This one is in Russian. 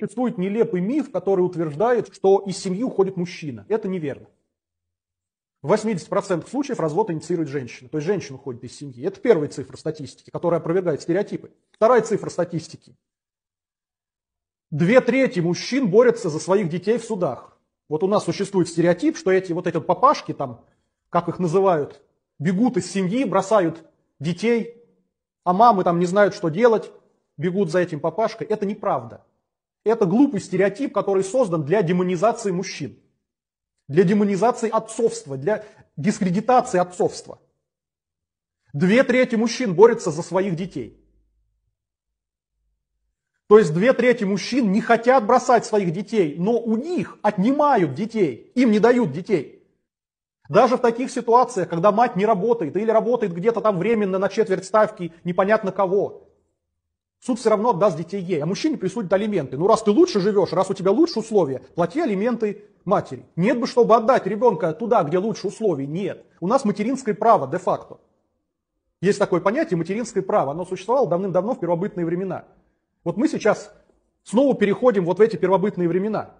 Существует нелепый миф, который утверждает, что из семьи уходит мужчина. Это неверно. В 80% случаев развод инициирует женщина. То есть женщина уходит из семьи. Это первая цифра статистики, которая опровергает стереотипы. Вторая цифра статистики. Две трети мужчин борются за своих детей в судах. Вот у нас существует стереотип, что эти вот эти папашки там, как их называют, бегут из семьи, бросают детей, а мамы там не знают, что делать, бегут за этим папашкой. Это неправда. Это глупый стереотип, который создан для демонизации мужчин, для демонизации отцовства, для дискредитации отцовства. Две трети мужчин борются за своих детей. То есть две трети мужчин не хотят бросать своих детей, но у них отнимают детей, им не дают детей. Даже в таких ситуациях, когда мать не работает или работает где-то там временно на четверть ставки непонятно кого, Суд все равно отдаст детей ей, а мужчине присудят алименты. Ну раз ты лучше живешь, раз у тебя лучше условия, плати алименты матери. Нет бы, чтобы отдать ребенка туда, где лучше условий, нет. У нас материнское право де-факто. Есть такое понятие материнское право, оно существовало давным-давно в первобытные времена. Вот мы сейчас снова переходим вот в эти первобытные времена.